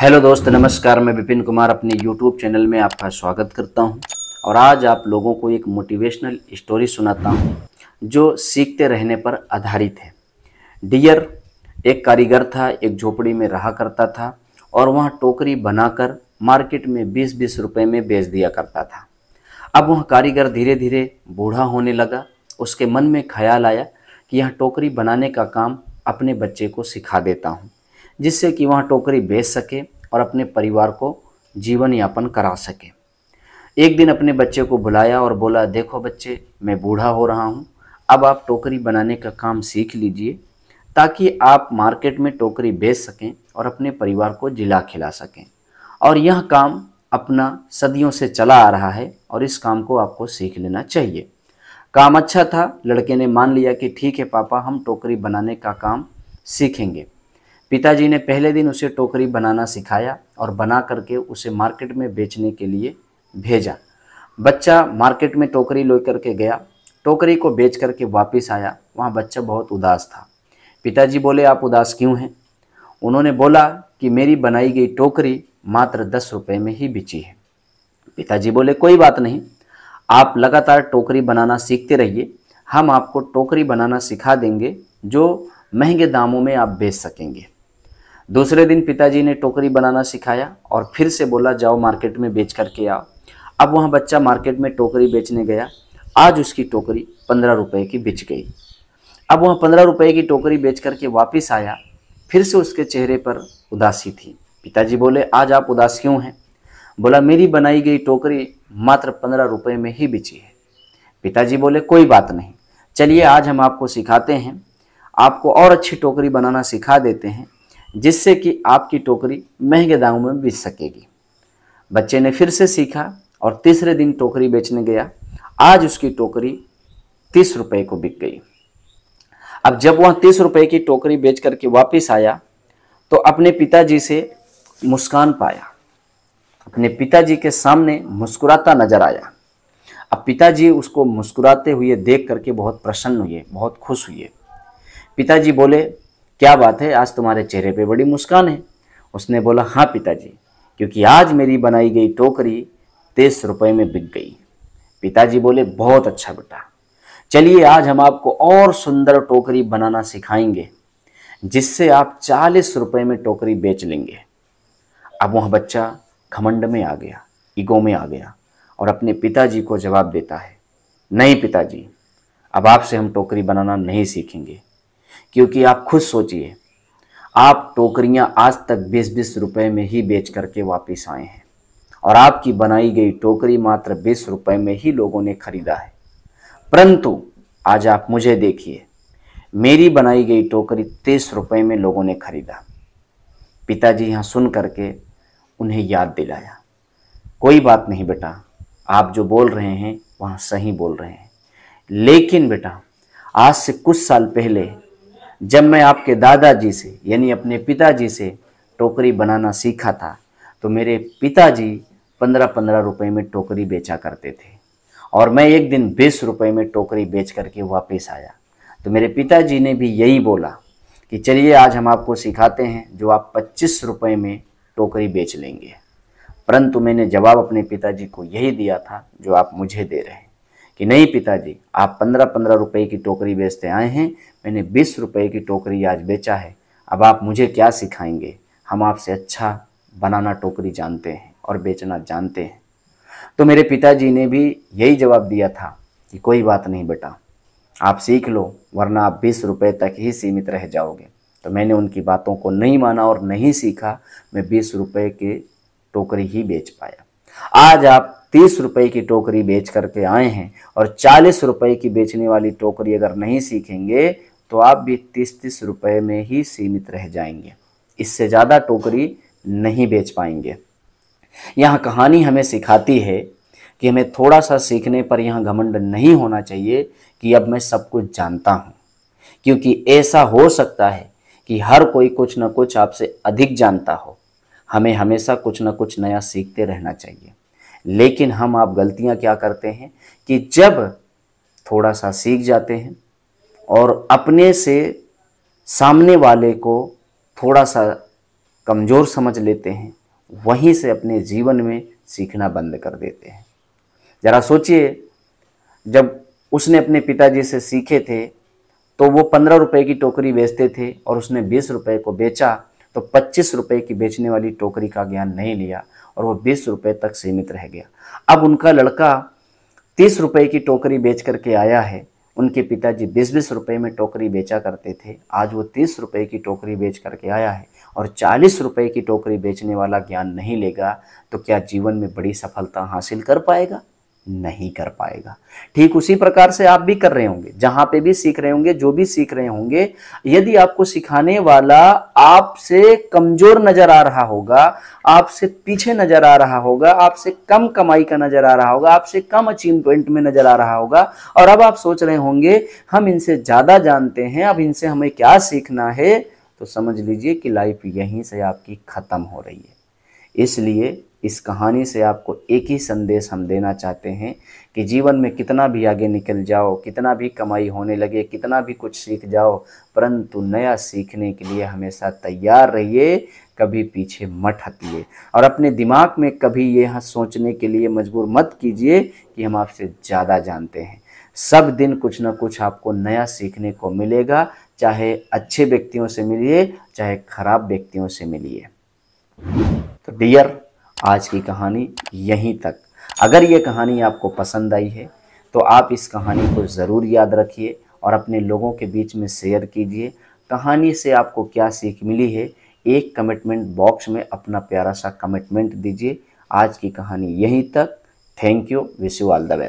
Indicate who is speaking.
Speaker 1: hello दोस्त नमस्कार मैं विपिन कुमार अपने यूट्यूब चैनल में आपका स्वागत करता हूं और आज आप लोगों को एक मोटिवेशनल स्टोरी सुनाता हूं जो सीखते रहने पर आधारित है डियर एक कारीगर था एक झोपड़ी में रहा करता था और वहां टोकरी बनाकर मार्केट में बीस बीस रुपये में बेच दिया करता था अब वह कारीगर धीरे धीरे बूढ़ा होने लगा उसके मन में ख्याल आया कि यह टोकरी बनाने का काम अपने बच्चे को सिखा देता हूँ जिससे कि वह टोकरी बेच सके और अपने परिवार को जीवन यापन करा सके एक दिन अपने बच्चे को बुलाया और बोला देखो बच्चे मैं बूढ़ा हो रहा हूँ अब आप टोकरी बनाने का काम सीख लीजिए ताकि आप मार्केट में टोकरी बेच सकें और अपने परिवार को जिला खिला सकें और यह काम अपना सदियों से चला आ रहा है और इस काम को आपको सीख लेना चाहिए काम अच्छा था लड़के ने मान लिया कि ठीक है पापा हम टोकरी बनाने का काम सीखेंगे पिताजी ने पहले दिन उसे टोकरी बनाना सिखाया और बना करके उसे मार्केट में बेचने के लिए भेजा बच्चा मार्केट में टोकरी ले करके गया टोकरी को बेच करके वापस आया वहाँ बच्चा बहुत उदास था पिताजी बोले आप उदास क्यों हैं उन्होंने बोला कि मेरी बनाई गई टोकरी मात्र दस रुपये में ही बिची है पिताजी बोले कोई बात नहीं आप लगातार टोकरी बनाना सीखते रहिए हम आपको टोकरी बनाना सिखा देंगे जो महंगे दामों में आप बेच सकेंगे दूसरे दिन पिताजी ने टोकरी बनाना सिखाया और फिर से बोला जाओ मार्केट में बेच करके आओ अब वहाँ बच्चा मार्केट में टोकरी बेचने गया आज उसकी टोकरी पंद्रह रुपये की बिच गई अब वहाँ पंद्रह रुपये की टोकरी बेच करके वापस आया फिर से उसके चेहरे पर उदासी थी पिताजी बोले आज आप उदास क्यों हैं बोला मेरी बनाई गई टोकरी मात्र पंद्रह रुपये में ही बिची है पिताजी बोले कोई बात नहीं चलिए आज हम आपको सिखाते हैं आपको और अच्छी टोकरी बनाना सिखा देते हैं जिससे कि आपकी टोकरी महंगे दामों में बिक सकेगी बच्चे ने फिर से सीखा और तीसरे दिन टोकरी बेचने गया आज उसकी टोकरी तीस रुपए को बिक गई अब जब वह तीस रुपए की टोकरी बेच करके वापिस आया तो अपने पिताजी से मुस्कान पाया अपने पिताजी के सामने मुस्कुराता नजर आया अब पिताजी उसको मुस्कुराते हुए देख करके बहुत प्रसन्न हुए बहुत खुश हुए पिताजी बोले क्या बात है आज तुम्हारे चेहरे पे बड़ी मुस्कान है उसने बोला हाँ पिताजी क्योंकि आज मेरी बनाई गई टोकरी तीस रुपये में बिक गई पिताजी बोले बहुत अच्छा बेटा चलिए आज हम आपको और सुंदर टोकरी बनाना सिखाएंगे जिससे आप चालीस रुपये में टोकरी बेच लेंगे अब वह बच्चा खमंड में आ गया ईगो में आ गया और अपने पिताजी को जवाब देता है नहीं पिताजी अब आपसे हम टोकरी बनाना नहीं सीखेंगे क्योंकि आप खुद सोचिए आप टोकरियां आज तक बीस बीस रुपए में ही बेच करके वापस आए हैं और आपकी बनाई गई टोकरी मात्र बीस रुपए में ही लोगों ने खरीदा है परंतु आज आप मुझे देखिए मेरी बनाई गई टोकरी तीस रुपए में लोगों ने खरीदा पिताजी यहाँ सुन करके उन्हें याद दिलाया कोई बात नहीं बेटा आप जो बोल रहे हैं वहाँ सही बोल रहे हैं लेकिन बेटा आज से कुछ साल पहले जब मैं आपके दादाजी से यानी अपने पिताजी से टोकरी बनाना सीखा था तो मेरे पिताजी पंद्रह पंद्रह रुपये में टोकरी बेचा करते थे और मैं एक दिन बीस रुपये में टोकरी बेच करके वापस आया तो मेरे पिताजी ने भी यही बोला कि चलिए आज हम आपको सिखाते हैं जो आप पच्चीस रुपये में टोकरी बेच लेंगे परंतु मैंने जवाब अपने पिताजी को यही दिया था जो आप मुझे दे रहे हैं कि नहीं पिताजी आप पंद्रह पंद्रह रुपए की टोकरी बेचते आए हैं मैंने बीस रुपए की टोकरी आज बेचा है अब आप मुझे क्या सिखाएंगे हम आपसे अच्छा बनाना टोकरी जानते हैं और बेचना जानते हैं तो मेरे पिताजी ने भी यही जवाब दिया था कि कोई बात नहीं बेटा आप सीख लो वरना आप बीस रुपये तक ही सीमित रह जाओगे तो मैंने उनकी बातों को नहीं माना और नहीं सीखा मैं बीस रुपये के टोकरी ही बेच पाया आज आप तीस रुपए की टोकरी बेच करके आए हैं और चालीस रुपए की बेचने वाली टोकरी अगर नहीं सीखेंगे तो आप भी तीस तीस रुपए में ही सीमित रह जाएंगे इससे ज़्यादा टोकरी नहीं बेच पाएंगे यहाँ कहानी हमें सिखाती है कि हमें थोड़ा सा सीखने पर यहाँ घमंड नहीं होना चाहिए कि अब मैं सब कुछ जानता हूँ क्योंकि ऐसा हो सकता है कि हर कोई कुछ ना कुछ आपसे अधिक जानता हो हमें हमेशा कुछ ना कुछ नया सीखते रहना चाहिए लेकिन हम आप गलतियां क्या करते हैं कि जब थोड़ा सा सीख जाते हैं और अपने से सामने वाले को थोड़ा सा कमज़ोर समझ लेते हैं वहीं से अपने जीवन में सीखना बंद कर देते हैं ज़रा सोचिए जब उसने अपने पिताजी से सीखे थे तो वो पंद्रह रुपए की टोकरी बेचते थे और उसने बीस रुपए को बेचा तो पच्चीस रुपये की बेचने वाली टोकरी का ज्ञान नहीं लिया और वो बीस रुपये तक सीमित रह गया अब उनका लड़का तीस रुपये की टोकरी बेच करके आया है उनके पिताजी बीस बीस रुपये में टोकरी बेचा करते थे आज वो तीस रुपये की टोकरी बेच करके आया है और चालीस रुपये की टोकरी बेचने वाला ज्ञान नहीं लेगा तो क्या जीवन में बड़ी सफलता हासिल कर पाएगा नहीं कर पाएगा ठीक उसी प्रकार से आप भी कर रहे होंगे जहां पे भी सीख रहे होंगे जो भी सीख रहे होंगे यदि आपको सिखाने वाला आपसे कमजोर नजर आ रहा होगा आपसे पीछे नजर आ रहा होगा आपसे कम कमाई का नजर आ रहा होगा आपसे कम अचीवमेंट में नजर आ रहा होगा और अब आप सोच रहे होंगे हम इनसे ज्यादा जानते हैं अब इनसे हमें क्या सीखना है तो समझ लीजिए कि लाइफ यहीं से आपकी खत्म हो रही है इसलिए इस कहानी से आपको एक ही संदेश हम देना चाहते हैं कि जीवन में कितना भी आगे निकल जाओ कितना भी कमाई होने लगे कितना भी कुछ सीख जाओ परंतु नया सीखने के लिए हमेशा तैयार रहिए कभी पीछे मत हटिए और अपने दिमाग में कभी ये हाँ सोचने के लिए मजबूर मत कीजिए कि हम आपसे ज़्यादा जानते हैं सब दिन कुछ ना कुछ आपको नया सीखने को मिलेगा चाहे अच्छे व्यक्तियों से मिलिए चाहे खराब व्यक्तियों से मिलिए तो डियर आज की कहानी यहीं तक अगर ये कहानी आपको पसंद आई है तो आप इस कहानी को ज़रूर याद रखिए और अपने लोगों के बीच में शेयर कीजिए कहानी से आपको क्या सीख मिली है एक कमिटमेंट बॉक्स में अपना प्यारा सा कमिटमेंट दीजिए आज की कहानी यहीं तक thank you wish you all the best